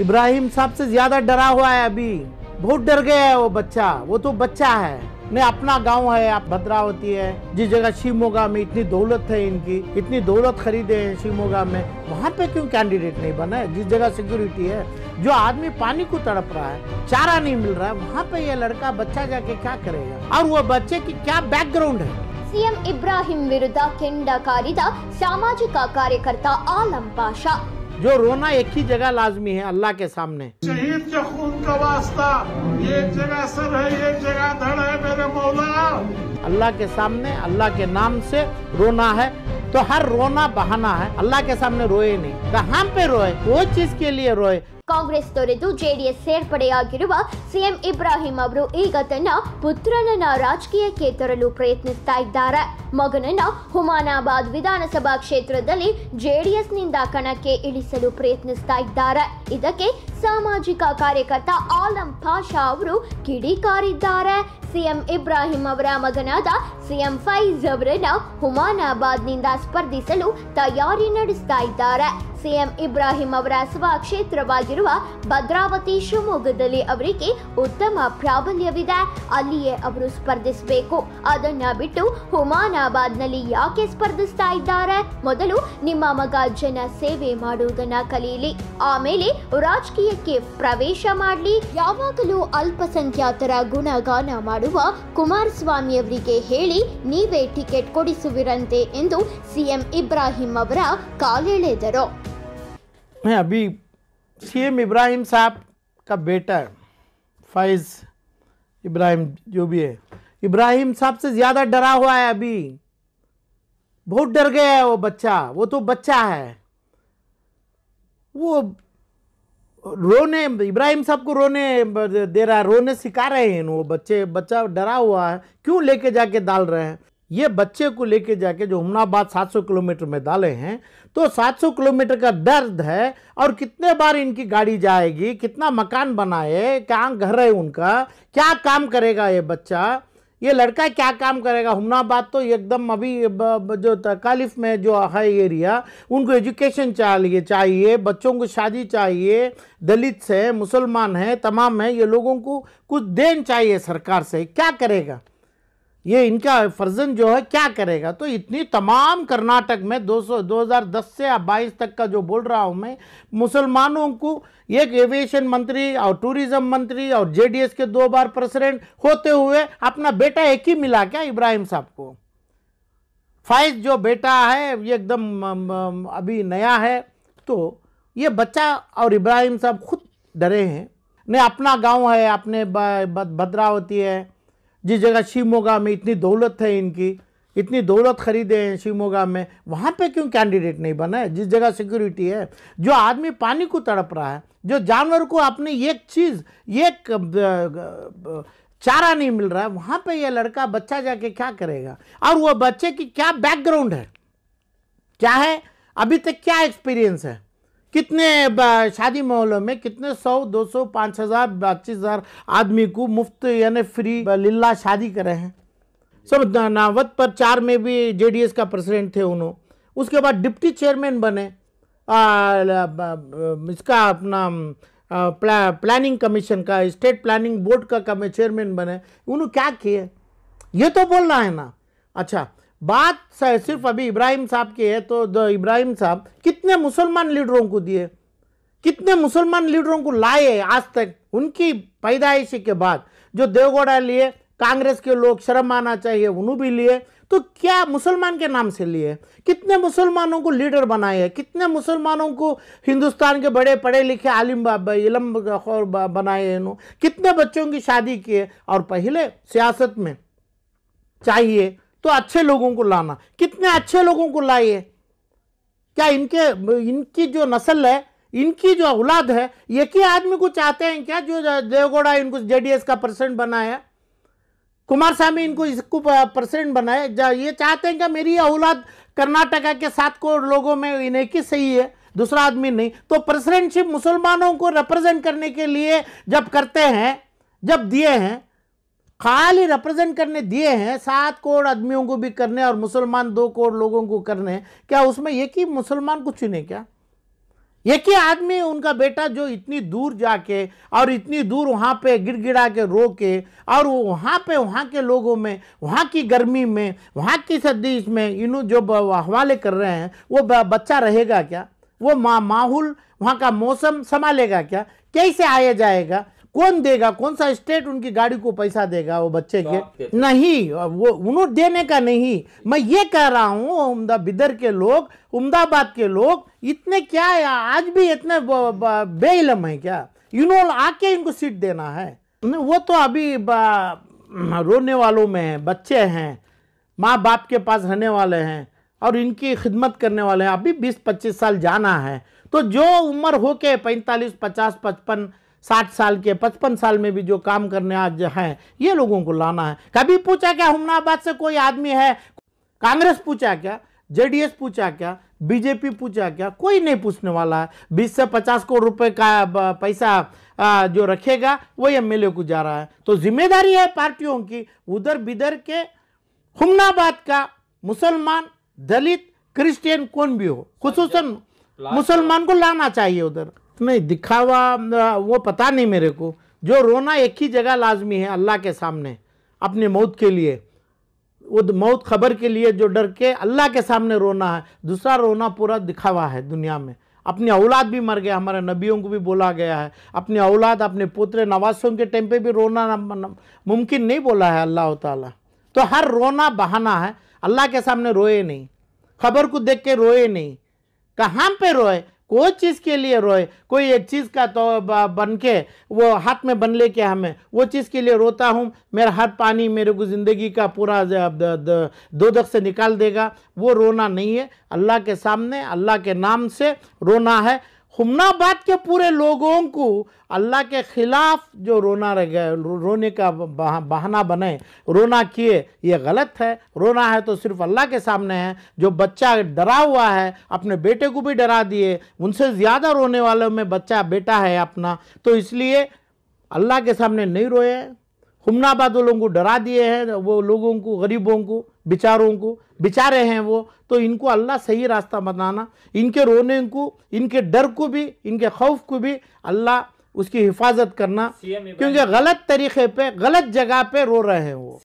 इब्राहिम साहब से ज्यादा डरा हुआ है अभी बहुत डर गया है वो बच्चा वो तो बच्चा है नहीं अपना गांव है आप भद्रावती है जिस जगह शिवमोगा में इतनी दौलत है इनकी इतनी दौलत खरीदे हैं शिवमोगा में वहाँ पे क्यों कैंडिडेट नहीं बना है जिस जगह सिक्योरिटी है जो आदमी पानी को तड़प रहा है चारा नहीं मिल रहा है वहाँ पे ये लड़का बच्चा जाके क्या करेगा और वो बच्चे की क्या बैकग्राउंड है सीएम इब्राहिम विरुद्ध ಕೆಂಡ कारिदा सामाजिक कार्यकर्ता आलम पाशा जो रोना एक ही जगह लाजमी है अल्लाह के सामने शहीद के खून का वास्ता एक जगह सर है एक जगह धड़ है मेरे मौला अल्लाह के सामने अल्लाह के नाम से रोना है तो हर रोना बहाना है अल्लाह के सामने रोए नहीं कहाँ पे रोए वो चीज के लिए रोए ಕಾಂಗ್ರೆಸ್ ತೊರೆದು ಜೆಡಿಎಸ್ ಸೇರ್ಪಡೆಯಾಗಿರುವ ಸಿಎಂ ಇಬ್ರಾಹಿಂ ಅವರು ಈಗ ತನ್ನ ಪುತ್ರನನ್ನ ರಾಜಕೀಯಕ್ಕೆ ತರಲು ಪ್ರಯತ್ನಿಸ್ತಾ ಇದ್ದಾರೆ ಮಗನನ್ನ ಹುಮಾನಾಬಾದ್ ವಿಧಾನಸಭಾ ಕ್ಷೇತ್ರದಲ್ಲಿ ಜೆಡಿಎಸ್ನಿಂದ ಕಣಕ್ಕೆ ಇಳಿಸಲು ಪ್ರಯತ್ನಿಸ್ತಾ ಇದ್ದಾರೆ ಇದಕ್ಕೆ ಸಾಮಾಜಿಕ ಕಾರ್ಯಕರ್ತ ಆಲಂ ಪಾಷಾ ಅವರು ಕಿಡಿಕಾರಿದ್ದಾರೆ ಸಿಎಂ ಇಬ್ರಾಹಿಂ ಅವರ ಮಗನಾದ ಸಿಎಂ ಫೈಜ್ ಅವರನ್ನ ಹುಮಾನಾಬಾದ್ನಿಂದ ಸ್ಪರ್ಧಿಸಲು ತಯಾರಿ ನಡೆಸ್ತಾ ಇದ್ದಾರೆ ಸಿಎಂ ಇಬ್ರಾಹಿಂ ಅವರ ಸ್ವಕ್ಷೇತ್ರವಾಗಿರುವ ಹೊಂದಿರುವ ಭದ್ರಾವತಿ ಶಿವಮೊಗ್ಗದಲ್ಲಿ ಅವರಿಗೆ ಉತ್ತಮ ಪ್ರಾಬಲ್ಯವಿದೆ ಅಲ್ಲಿಯೇ ಅವರು ಸ್ಪರ್ಧಿಸಬೇಕು ಅದನ್ನ ಬಿಟ್ಟು ಹುಮಾನಾಬಾದ್ನಲ್ಲಿ ಯಾಕೆ ಸ್ಪರ್ಧಿಸ್ತಾ ಇದ್ದಾರೆ ಮೊದಲು ನಿಮ್ಮ ಮಗ ಜನ ಸೇವೆ ಮಾಡುವುದನ್ನ ಕಲಿಯಲಿ ಆಮೇಲೆ ರಾಜಕೀಯಕ್ಕೆ ಪ್ರವೇಶ ಮಾಡಲಿ ಯಾವಾಗಲೂ ಅಲ್ಪಸಂಖ್ಯಾತರ ಗುಣಗಾನ ಮಾಡುವ ಕುಮಾರಸ್ವಾಮಿ ಅವರಿಗೆ ಹೇಳಿ ನೀವೇ ಟಿಕೆಟ್ ಕೊಡಿಸುವಿರಂತೆ ಎಂದು ಸಿಎಂ ಇಬ್ರಾಹಿಂ ಅವರ ಕಾಲೆಳೆದರು सी एम इब्राहिम साहब का बेटा फैज़ इब्राहिम जो भी है इब्राहिम साहब से ज़्यादा डरा हुआ है अभी बहुत डर गया है वो बच्चा वो तो बच्चा है वो रोने इब्राहिम साहब को रोने दे रहा है रोने सिखा रहे हैं वो बच्चे बच्चा डरा हुआ है क्यों लेके जाके डाल रहे हैं ये बच्चे को लेके जाके जो हमनाबाद 700 किलोमीटर में डाले हैं तो 700 किलोमीटर का दर्द है और कितने बार इनकी गाड़ी जाएगी कितना मकान बनाए क्या घर है उनका क्या काम करेगा ये बच्चा ये लड़का क्या काम करेगा हमनाबाद तो एकदम अभी जो तकालिफ में जो है एरिया उनको एजुकेशन चाहिए चाहिए बच्चों को शादी चाहिए दलित है मुसलमान है तमाम है ये लोगों को कुछ देन चाहिए सरकार से क्या करेगा ये इनका फर्जन जो है क्या करेगा तो इतनी तमाम कर्नाटक में 200 2010 से बाईस तक का जो बोल रहा हूँ मैं मुसलमानों को एक एविएशन मंत्री और टूरिज्म मंत्री और जेडीएस के दो बार प्रेसिडेंट होते हुए अपना बेटा एक ही मिला क्या इब्राहिम साहब को फाइज जो बेटा है ये एकदम अभी नया है तो ये बच्चा और इब्राहिम साहब खुद डरे हैं नहीं अपना गांव है अपने भद्रावती है जिस जगह शिवमोगा में इतनी दौलत है इनकी इतनी दौलत खरीदे हैं शिवमोगा में वहाँ पे क्यों कैंडिडेट नहीं बना है जिस जगह सिक्योरिटी है जो आदमी पानी को तड़प रहा है जो जानवर को अपनी एक चीज़ एक चारा नहीं मिल रहा है वहाँ पे ये लड़का बच्चा जाके क्या करेगा और वो बच्चे की क्या बैकग्राउंड है क्या है अभी तक क्या एक्सपीरियंस है कितने शादी मोहल्लों में कितने सौ दो सौ पाँच हज़ार पच्चीस हज़ार आदमी को मुफ्त यानी फ्री लीला शादी करे हैं सब नावत पर चार में भी जेडीएस का प्रेसिडेंट थे उन्होंने उसके बाद डिप्टी चेयरमैन बने आ, इसका अपना प्ला, प्लानिंग कमीशन का स्टेट प्लानिंग बोर्ड का, का चेयरमैन बने उन्होंने क्या किए ये तो बोलना है ना अच्छा बात सिर्फ अभी इब्राहिम साहब की है तो इब्राहिम साहब कितने मुसलमान लीडरों को दिए कितने मुसलमान लीडरों को लाए आज तक उनकी पैदाइशी के बाद जो देवगौड़ा लिए कांग्रेस के लोग शर्म आना चाहिए उन्होंने भी लिए तो क्या मुसलमान के नाम से लिए कितने मुसलमानों को लीडर बनाए हैं कितने मुसलमानों को हिंदुस्तान के बड़े पढ़े लिखे आलिम इलम बनाए हैं कितने बच्चों की शादी किए और पहले सियासत में चाहिए तो अच्छे लोगों को लाना कितने अच्छे लोगों को लाइए क्या इनके इनकी जो नस्ल है इनकी जो औलाद है एक ही आदमी को चाहते हैं क्या जो देवगौड़ा इनको जेडीएस का प्रेसिडेंट बनाया कुमार स्वामी इनको इसको प्रेसिडेंट बनाए ये चाहते हैं क्या मेरी औलाद कर्नाटका के सात करोड़ लोगों में इन्हें की सही है दूसरा आदमी नहीं तो प्रेसिडेंटशिप मुसलमानों को रिप्रेजेंट करने के लिए जब करते हैं जब दिए हैं खाली रिप्रेजेंट करने दिए हैं सात करोड़ आदमियों को भी करने और मुसलमान दो करोड़ लोगों को करने क्या उसमें एक ही मुसलमान कुछ नहीं क्या एक ही आदमी उनका बेटा जो इतनी दूर जाके और इतनी दूर वहाँ पे गिड़गिड़ा के रो के और वहाँ पे वहाँ के लोगों में वहाँ की गर्मी में वहाँ की सर्दी में इन जो हवाले कर रहे हैं वो बच्चा रहेगा क्या वो माहौल वहाँ का मौसम संभालेगा क्या कैसे आया जाएगा कौन देगा कौन सा स्टेट उनकी गाड़ी को पैसा देगा वो बच्चे के नहीं वो उन्होंने देने का नहीं मैं ये कह रहा हूँ उमदा बिदर के लोग उमदाबाद के लोग इतने क्या है आज भी इतने बेइलम है क्या इन्होंने आके इनको सीट देना है वो तो अभी रोने वालों में है बच्चे हैं माँ बाप के पास रहने वाले हैं और इनकी खिदमत करने वाले हैं अभी बीस पच्चीस साल जाना है तो जो उम्र हो के पैंतालीस पचास पचपन साठ साल के पचपन साल में भी जो काम करने आज हैं ये लोगों को लाना है कभी पूछा क्या हमनाबाद से कोई आदमी है कांग्रेस पूछा क्या जेडीएस पूछा क्या बीजेपी पूछा क्या कोई नहीं पूछने वाला है बीस से पचास करोड़ रुपए का पैसा जो रखेगा वो एमएलए को जा रहा है तो जिम्मेदारी है पार्टियों की उधर बिधर के हमनाबाद का मुसलमान दलित क्रिश्चियन कौन भी हो खूस मुसलमान को लाना चाहिए उधर नहीं नहीं दिखावा वो पता नहीं मेरे को जो रोना एक ही जगह लाजमी है अल्लाह के सामने अपने मौत के लिए वो मौत खबर के लिए जो डर के अल्लाह के सामने रोना है दूसरा रोना पूरा दिखावा है दुनिया में अपनी औलाद भी मर गया हमारे नबियों को भी बोला गया है अपनी औलाद अपने पुत्र नवासों के टाइम पे भी रोना मुमकिन नहीं बोला है अल्लाह ताला तो हर रोना बहाना है अल्लाह के सामने रोए नहीं खबर को देख के रोए नहीं कहाँ पे रोए कोई चीज़ के लिए रोए कोई एक चीज़ का तो बन के वो हाथ में बन ले के हमें वो चीज़ के लिए रोता हूँ मेरा हर पानी मेरे को ज़िंदगी का पूरा दो दख से निकाल देगा वो रोना नहीं है अल्लाह के सामने अल्लाह के नाम से रोना है हमनाबाद के पूरे लोगों को अल्लाह के ख़िलाफ़ जो रोना रह गए रोने का बहाना बने रोना किए ये गलत है रोना है तो सिर्फ अल्लाह के सामने है जो बच्चा डरा हुआ है अपने बेटे को भी डरा दिए उनसे ज़्यादा रोने वालों में बच्चा बेटा है अपना तो इसलिए अल्लाह के सामने नहीं रोए हुमनाबाद वो लोगों को डरा दिए हैं वो लोगों को गरीबों को बेचारों को बेचारे हैं वो तो इनको अल्लाह सही रास्ता बताना इनके रोने को इनके डर को भी इनके खौफ को भी अल्लाह उसकी हिफाजत करना क्योंकि गलत तरीके पे गलत जगह पे रो रहे हैं वो